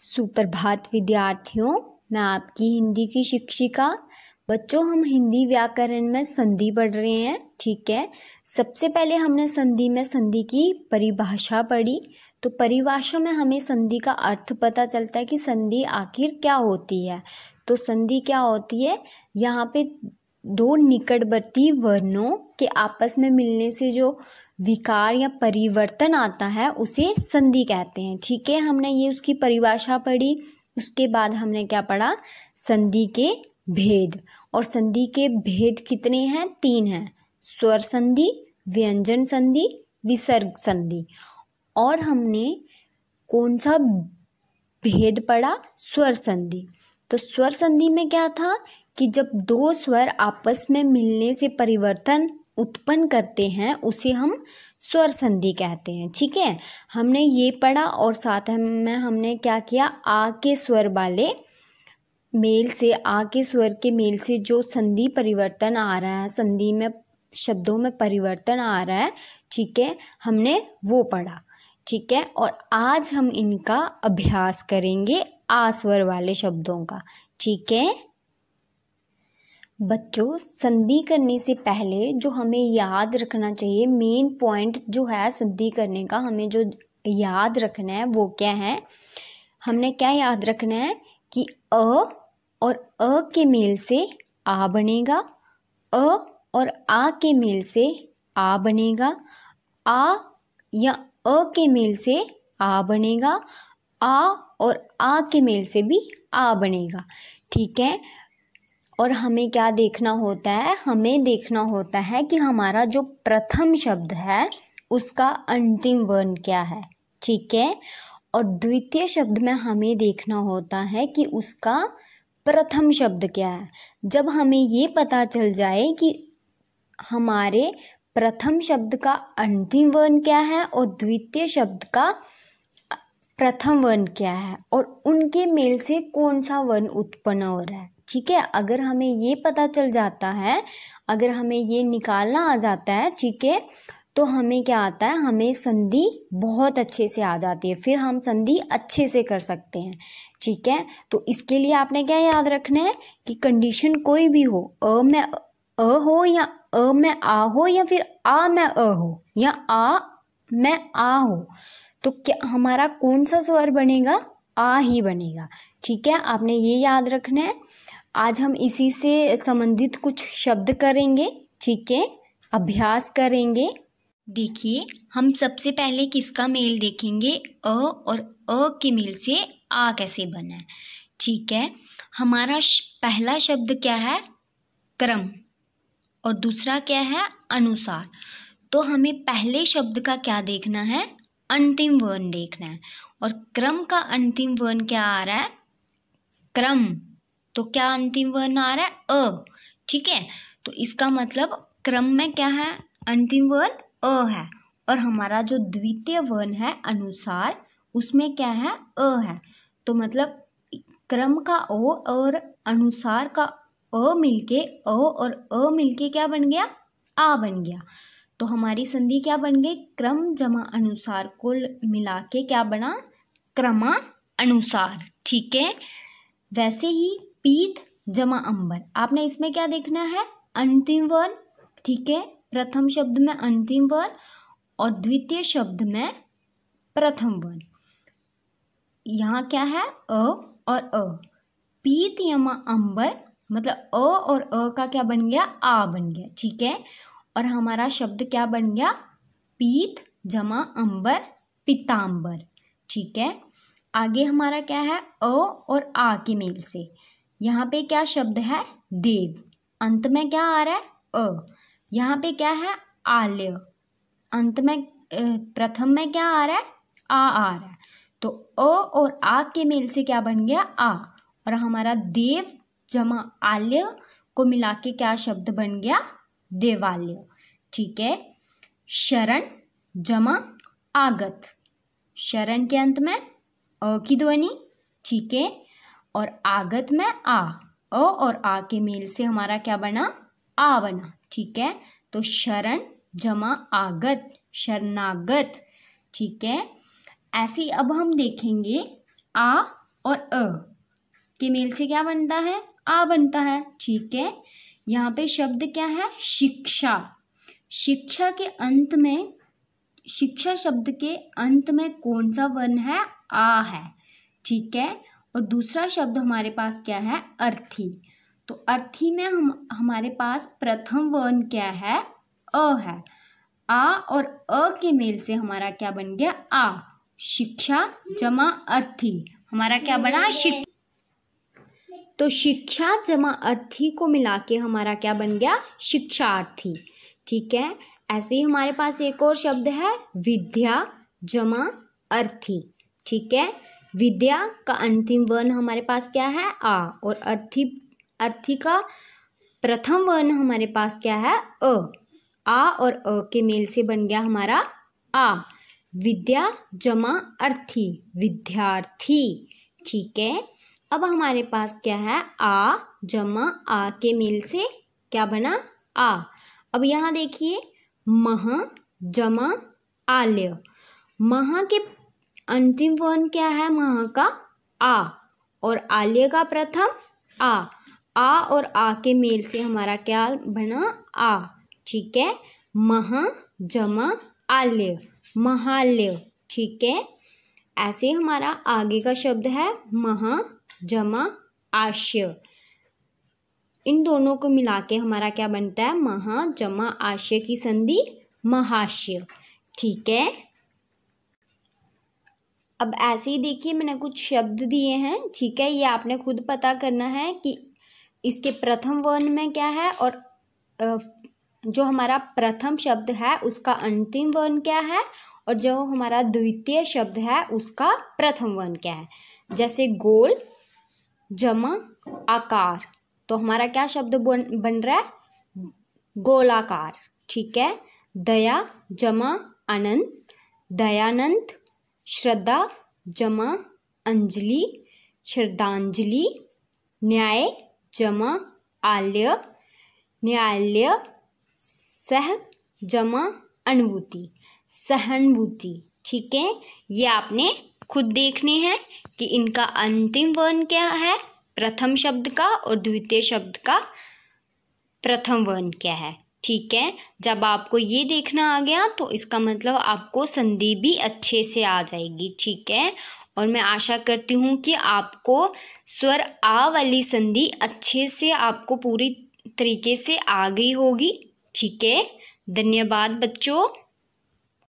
सुप्रभात विद्यार्थियों मैं आपकी हिंदी की शिक्षिका बच्चों हम हिंदी व्याकरण में संधि पढ़ रहे हैं ठीक है सबसे पहले हमने संधि में संधि की परिभाषा पढ़ी तो परिभाषा में हमें संधि का अर्थ पता चलता है कि संधि आखिर क्या होती है तो संधि क्या होती है यहाँ पे दो निकटवर्ती वर्णों के आपस में मिलने से जो विकार या परिवर्तन आता है उसे संधि कहते हैं ठीक है हमने ये उसकी परिभाषा पढ़ी उसके बाद हमने क्या पढ़ा संधि के भेद और संधि के भेद कितने हैं तीन हैं स्वर संधि व्यंजन संधि विसर्ग संधि और हमने कौन सा भेद पढ़ा स्वर संधि तो स्वर संधि में क्या था कि जब दो स्वर आपस में मिलने से परिवर्तन उत्पन्न करते हैं उसे हम स्वर संधि कहते हैं ठीक है हमने ये पढ़ा और साथ में हमने क्या किया आ के स्वर वाले मेल से आ के स्वर के मेल से जो संधि परिवर्तन आ रहा है संधि में शब्दों में परिवर्तन आ रहा है ठीक है हमने वो पढ़ा ठीक है और आज हम इनका अभ्यास करेंगे आ स्वर वाले शब्दों का ठीक है बच्चों संधि करने से पहले जो हमें याद रखना चाहिए मेन पॉइंट जो है संधि करने का हमें जो याद रखना है वो क्या है हमने क्या याद रखना है कि अ और अ के मेल से आ बनेगा अ और आ के मेल से आ बनेगा आ या अ के मेल से आ बनेगा आ और आ के मेल से भी आ बनेगा ठीक है और हमें क्या देखना होता है हमें देखना होता है कि हमारा जो प्रथम शब्द है उसका अंतिम वर्ण क्या है ठीक है और द्वितीय शब्द में हमें देखना होता है कि उसका प्रथम शब्द क्या है जब हमें ये पता चल जाए कि हमारे प्रथम शब्द का अंतिम वर्ण क्या है और द्वितीय शब्द का प्रथम वर्ण क्या है और उनके मेल से कौन सा वर्ण उत्पन्न हो रहा है ठीक है अगर हमें ये पता चल जाता है अगर हमें ये निकालना आ जाता है ठीक है तो हमें क्या आता है हमें संधि बहुत अच्छे से आ जाती है फिर हम संधि अच्छे से कर सकते हैं ठीक है तो इसके लिए आपने क्या याद रखना है कि कंडीशन कोई भी हो अ में अ हो या अ में आ हो या फिर आ में अ हो या आ में आ हो तो क्या हमारा कौन सा स्वर बनेगा आ ही बनेगा ठीक है आपने ये याद रखना है आज हम इसी से संबंधित कुछ शब्द करेंगे ठीक है अभ्यास करेंगे देखिए हम सबसे पहले किसका मेल देखेंगे अ और अ के मेल से आ कैसे बना है ठीक है हमारा पहला शब्द क्या है क्रम और दूसरा क्या है अनुसार तो हमें पहले शब्द का क्या देखना है अंतिम वर्ण देखना है और क्रम का अंतिम वर्ण क्या आ रहा है क्रम तो क्या अंतिम वर्ण आ रहा है अ ठीक है तो इसका मतलब क्रम में क्या है अंतिम वर्ण अ है और हमारा जो द्वितीय वर्ण है अनुसार उसमें क्या है अ है तो मतलब क्रम का ओ और अनुसार का अ मिलके अ और अ मिलके क्या बन गया आ बन गया तो हमारी संधि क्या बन गई क्रम जमा अनुसार को मिला के क्या बना क्रमा अनुसार ठीक है वैसे ही पीत जमा अंबर आपने इसमें क्या देखना है अंतिम वर्ण ठीक है प्रथम शब्द में अंतिम वर्ण और द्वितीय शब्द में प्रथम वर्ण यहाँ क्या है अ और अ पीत यमा अंबर मतलब अ और अ का क्या बन गया आ बन गया ठीक है और हमारा शब्द क्या बन गया पीत जमा अंबर पिताम्बर ठीक है आगे हमारा क्या है अ और आ के मेल से यहाँ पे क्या शब्द है देव अंत में क्या आ रहा है अ यहाँ पे क्या है आल्य अंत में प्रथम में क्या आ रहा है आ आ रहा है तो अ और आ के मेल से क्या बन गया आ और हमारा देव जमा आल्य को मिला के क्या शब्द बन गया देवालय ठीक है शरण जमा आगत शरण के अंत में अ की ध्वनि ठीक है और आगत में आ अ और आ के मेल से हमारा क्या बना आ बना ठीक है तो शरण जमा आगत शरणागत ठीक है ऐसे अब हम देखेंगे आ और अ के मेल से क्या बनता है आ बनता है ठीक है यहाँ पे शब्द क्या है शिक्षा शिक्षा के अंत में शिक्षा शब्द के अंत में कौन सा वर्ण है आ है ठीक है और दूसरा शब्द हमारे पास क्या है अर्थी तो अर्थी में हम हमारे पास प्रथम वर्ण क्या है अ है आ और अ के मेल से हमारा क्या बन गया आ शिक्षा जमा अर्थी हमारा क्या बना शिक्षा तो शिक्षा जमा अर्थी को मिला के हमारा क्या बन गया शिक्षार्थी ठीक है ऐसे ही हमारे पास एक और शब्द है विद्या जमा अर्थी ठीक है विद्या का अंतिम वर्ण हमारे पास क्या है आ और अर्थी अर्थी का प्रथम वर्ण हमारे पास क्या है अ आ और अ के मेल से बन गया हमारा आ विद्या जमा अर्थी विद्यार्थी ठीक है अब हमारे पास क्या है आ जमा आ के मेल से क्या बना आ अब यहाँ देखिए मह जमा आल्य महा के अंतिम वर्ण क्या है मह का आ और आल्य का प्रथम आ आ और आ के मेल से हमारा क्या बना आ ठीक है मह जमा आल्य महाल्य ठीक है ऐसे हमारा आगे का शब्द है मह जमा आशय इन दोनों को मिला के हमारा क्या बनता है महा जमा आशय की संधि महाशय ठीक है अब ऐसे ही देखिए मैंने कुछ शब्द दिए हैं ठीक है ये आपने खुद पता करना है कि इसके प्रथम वर्ण में क्या है और जो हमारा प्रथम शब्द है उसका अंतिम वर्ण क्या है और जो हमारा द्वितीय शब्द है उसका प्रथम वर्ण क्या है जैसे गोल जमा आकार तो हमारा क्या शब्द बन बन रहा है गोलाकार ठीक है दया जमा अनंत दयानंद श्रद्धा जमा अंजलि श्रद्धांजलि न्याय जमा आल्य न्यायालय सह जमा अनुभूति सहानुभूति ठीक है ये आपने खुद देखने हैं कि इनका अंतिम वर्ण क्या है प्रथम शब्द का और द्वितीय शब्द का प्रथम वर्ण क्या है ठीक है जब आपको ये देखना आ गया तो इसका मतलब आपको संधि भी अच्छे से आ जाएगी ठीक है और मैं आशा करती हूँ कि आपको स्वर आ वाली संधि अच्छे से आपको पूरी तरीके से आ गई होगी ठीक है धन्यवाद बच्चों